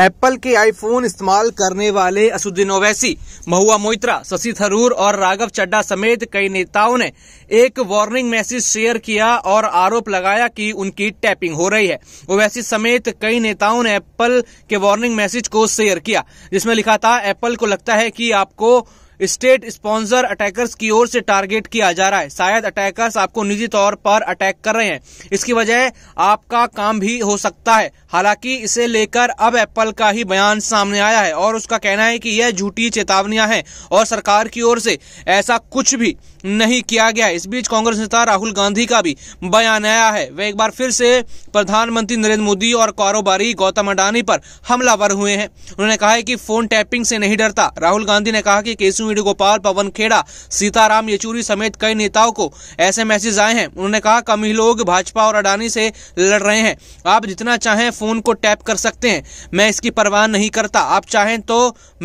Apple के iPhone इस्तेमाल करने वाले असुद्दीन ओवैसी महुआ मोइत्रा शशि थरूर और राघव चड्डा समेत कई नेताओं ने एक वार्निंग मैसेज शेयर किया और आरोप लगाया कि उनकी टैपिंग हो रही है ओवैसी समेत कई नेताओं ने एप्पल के वार्निंग मैसेज को शेयर किया जिसमें लिखा था एप्पल को लगता है कि आपको स्टेट स्पॉन्सर अटैकर्स की ओर से टारगेट किया जा रहा है शायद अटैकर्स आपको निजी तौर पर अटैक कर रहे हैं इसकी वजह आपका काम भी हो सकता है हालांकि इसे लेकर अब एप्पल का ही बयान सामने आया है और उसका कहना है कि यह झूठी चेतावनियां हैं और सरकार की ओर से ऐसा कुछ भी नहीं किया गया इस बीच कांग्रेस नेता राहुल गांधी का भी बयान आया है वे एक बार फिर से प्रधानमंत्री नरेंद्र मोदी और कारोबारी गौतम अडानी पर हमलावर हुए हैं उन्होंने कहा है कि फोन टैपिंग से नहीं डरता राहुल गांधी ने कहा कि केसू वेणुगोपाल पवन खेड़ा सीताराम येचुरी समेत कई नेताओं को ऐसे मैसेज आए हैं उन्होंने कहा कम ही लोग भाजपा और अडानी से लड़ रहे हैं आप जितना चाहें फोन को टैप कर सकते हैं मैं इसकी परवाह नहीं करता आप चाहें तो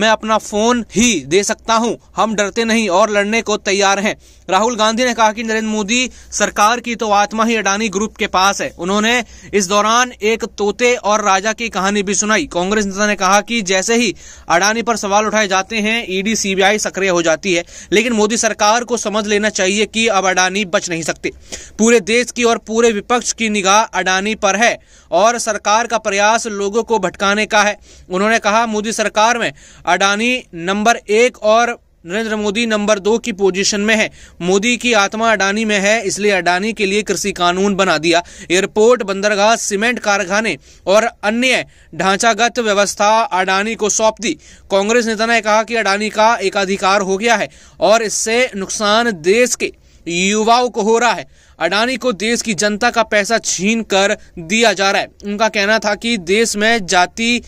मैं अपना फोन ही दे सकता हूं हम डरते नहीं और लड़ने को तैयार हैं राहुल गांधी ने कहा कि नरेंद्र मोदी सरकार की तो आत्मा ही अडानी ग्रुप के पास है उन्होंने इस दौरान एक तोते और राजा की कहानी भी सुनाई कांग्रेस नेता ने कहा कि जैसे ही अडानी पर सवाल उठाए जाते हैं ईडी सीबीआई सक्रिय हो जाती है लेकिन मोदी सरकार को समझ लेना चाहिए कि अब अडानी बच नहीं सकते पूरे देश की और पूरे विपक्ष की निगाह अडानी पर है और सरकार का प्रयास लोगों को भटकाने का है उन्होंने कहा मोदी सरकार में अडानी नंबर एक और नरेंद्र मोदी नंबर दो की पोजीशन में है मोदी की आत्मा अडानी में है इसलिए अडानी के लिए कृषि कानून बना दिया एयरपोर्ट बंदरगाह सीमेंट कारखाने और अन्य ढांचागत व्यवस्था अडानी को सौंप दी कांग्रेस नेता ने कहा कि अडानी का एकाधिकार हो गया है और इससे नुकसान देश के युवाओं को हो रहा है अडानी को देश की जनता का पैसा छीन कर दिया जा रहा है उनका कहना था कि देश में जाति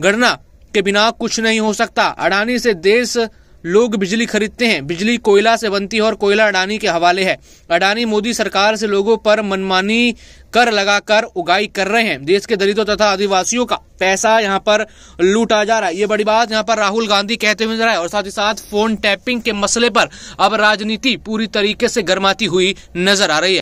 गणना के बिना कुछ नहीं हो सकता अडानी से देश लोग बिजली खरीदते हैं बिजली कोयला से बनती है और कोयला अडानी के हवाले है अडानी मोदी सरकार से लोगों पर मनमानी कर लगाकर उगाई कर रहे हैं देश के दलितों तथा आदिवासियों का पैसा यहाँ पर लूटा जा रहा है ये बड़ी बात यहाँ पर राहुल गांधी कहते हुए नजर आए और साथ ही साथ फोन टैपिंग के मसले पर अब राजनीति पूरी तरीके से गर्माती हुई नजर आ रही है